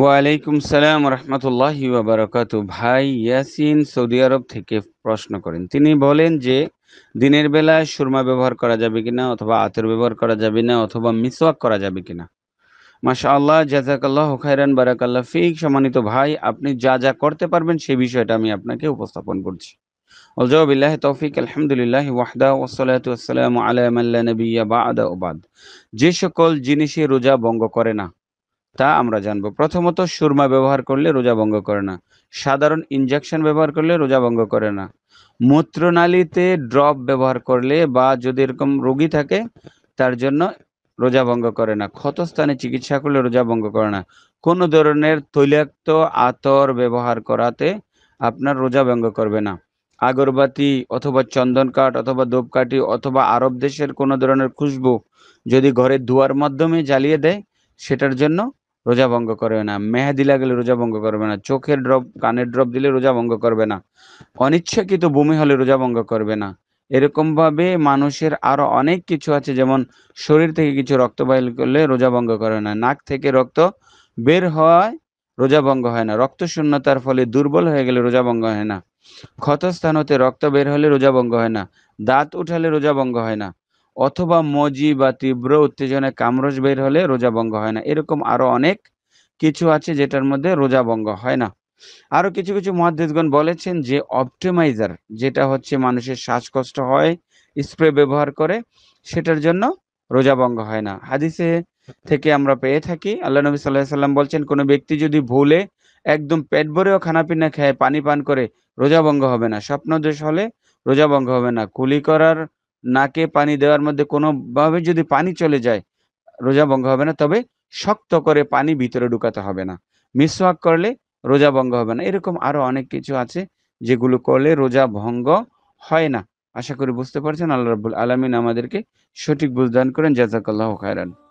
ওয়ালাইকুম সালাম রহমতুল্লাহ বারাকাত ভাই ইয়াসিন সৌদি আরব থেকে প্রশ্ন করেন তিনি বলেন যে দিনের বেলায় সুরমা ব্যবহার করা যাবে কিনা অথবা আতর ব্যবহার করা যাবে না অথবা মিসওয়াক করা যাবে কিনা মাসা আল্লাহ জাজাকাল্লাহ খাইরান বারাকাল্লাহ ফিক সম্মানিত ভাই আপনি যা যা করতে পারবেন সেই বিষয়টা আমি আপনাকে উপস্থাপন করছি যে সকল জিনিসে রোজা বঙ্গ করে না তা আমরা জানব প্রথমত সুরমা ব্যবহার করলে রোজা ভঙ্গ করে না সাধারণ ইনজেকশন ব্যবহার করলে রোজা ভঙ্গ করে না মূত্রনালীতে ড্রপ ব্যবহার করলে বা যদি এরকম রোগী থাকে তার জন্য রোজা ভঙ্গ করে না ক্ষতস্থানে চিকিৎসা করলে রোজা ভঙ্গ করে না কোনো ধরনের তৈলাক্ত আতর ব্যবহার করাতে আপনার রোজা ভঙ্গ করবে না আগরবাতি অথবা চন্দন কাঠ অথবা ধূপকাঠি অথবা আরব দেশের কোনো ধরনের খুশবু যদি ঘরে ধোয়ার মাধ্যমে জ্বালিয়ে দেয় সেটার জন্য রোজা ভঙ্গ করবে না মেহেদি লাগলে রোজা ভঙ্গ করবে না চোখের ড্রপ কানের ড্রপ দিলে রোজা ভঙ্গ করবে না অনিচ্ছাকৃত বমি হলে রোজা ভঙ্গ করবে না এরকমভাবে মানুষের আরো অনেক কিছু আছে যেমন শরীর থেকে কিছু রক্ত বাহিল করলে রোজা ভঙ্গ করে না নাক থেকে রক্ত বের হয় রোজা ভঙ্গ হয় না রক্ত শূন্যতার ফলে দুর্বল হয়ে গেলে রোজা ভঙ্গ হয় না ক্ষতস্থান হতে রক্ত বের হলে রোজা ভঙ্গ হয় না দাঁত উঠালে রোজা ভঙ্গ হয় না অথবা মজি বা তীব্র উত্তেজনায় কামরস বের হলে রোজা ভঙ্গ হয় না এরকম আরো অনেক কিছু আছে যেটার মধ্যে রোজা ভঙ্গ হয় না আরো কিছু কিছু মহাদেশগণ বলেছেন যে অপটিমাইজার যেটা হচ্ছে মানুষের শ্বাসকষ্ট হয় স্প্রে ব্যবহার করে সেটার জন্য রোজা ভঙ্গ হয় না হাদিসে থেকে আমরা পেয়ে থাকি আল্লাহ নবী সাল্লাহ সাল্লাম বলছেন কোনো ব্যক্তি যদি ভুলে একদম পেট ভরেও খানাপিনা খেয়ে পানি পান করে রোজা ভঙ্গ হবে না দেশ হলে রোজা ভঙ্গ হবে না কুলি করার নাকে পানি দেওয়ার মধ্যে কোনোভাবে যদি পানি চলে যায় রোজা ভঙ্গ হবে না তবে শক্ত করে পানি ভিতরে ঢুকাতে হবে না মিসওয়াক করলে রোজা ভঙ্গ হবে না এরকম আরও অনেক কিছু আছে যেগুলো করলে রোজা ভঙ্গ হয় না আশা করি বুঝতে পারছেন আল্লাহ রাবুল আলমিন আমাদেরকে সঠিক বুঝদান করেন জাজাকাল্লাহ খায়রান